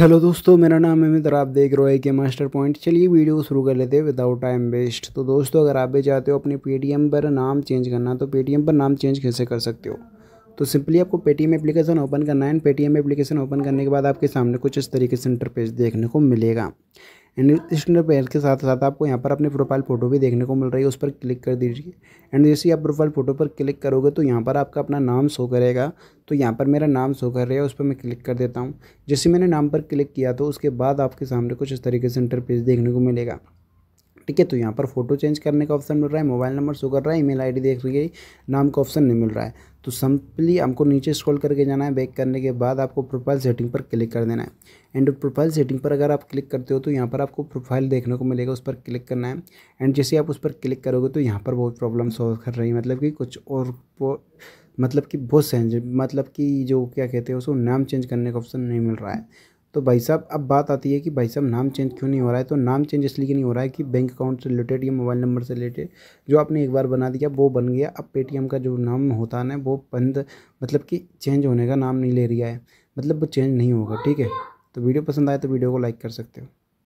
hello दोस्तों मेरा नाम है मित्र आप देख रहे हो के मास्टर पॉइंट चलिए वीडियो शुरू कर लेते हैं विदाउट टाइम वेस्ट तो दोस्तों अगर आप भी चाहते हो अपने पेटीएम पर नाम चेंज करना तो पेटीएम पर नाम चेंज कैसे कर सकते हो तो सिंपली आपको पेटीएम एप्लीकेशन ओपन करना है एंड पेटीएम एप्लीकेशन ओपन करने के बाद आपके सामने कुछ इस तरीके से इंटरफेस देखने को मिलेगा एंड स्टैंडर्ड पेयर के साथ साथ आपको यहाँ पर अपनी प्रोफाइल फ़ोटो भी देखने को मिल रही है उस पर क्लिक कर दीजिए एंड जैसे ही आप प्रोफाइल फ़ोटो पर क्लिक करोगे तो यहाँ पर आपका अपना नाम शो करेगा तो यहाँ पर मेरा नाम शो कर रहा है उस पर मैं क्लिक कर देता हूँ जैसे मैंने नाम पर क्लिक किया तो उसके बाद आपके सामने कुछ इस तरीके से इंटर पेज देखने को मिलेगा ठीक है तो यहाँ पर फोटो चेंज करने का ऑप्शन मिल रहा है मोबाइल नंबर शो कर रहा है आई डी देख रही है नाम का ऑप्शन नहीं मिल रहा है तो सिंपली हमको नीचे स्क्रॉल करके जाना है बैक करने के बाद आपको प्रोफाइल सेटिंग पर क्लिक कर देना है एंड प्रोफाइल सेटिंग पर अगर आप क्लिक करते हो तो यहाँ पर आपको प्रोफाइल देखने को मिलेगा उस पर क्लिक करना है एंड जैसे आप उस पर क्लिक करोगे तो यहाँ पर बहुत प्रॉब्लम सॉल्व कर रही है मतलब कि कुछ और मतलब कि बहुत सेंज मतलब कि जो क्या कहते हैं उसको नाम चेंज करने का ऑप्शन नहीं मिल रहा है तो भाई साहब अब बात आती है कि भाई साहब नाम चेंज क्यों नहीं हो रहा है तो नाम चेंज इसलिए नहीं हो रहा है कि बैंक अकाउंट से रिलेटेड या मोबाइल नंबर से रिलेटेड जो आपने एक बार बना दिया वो बन गया अब पेटीएम का जो नाम होता ना वो बंद मतलब कि चेंज होने का नाम नहीं ले रहा है मतलब वो चेंज नहीं होगा ठीक है तो वीडियो पसंद आए तो वीडियो को लाइक कर सकते हो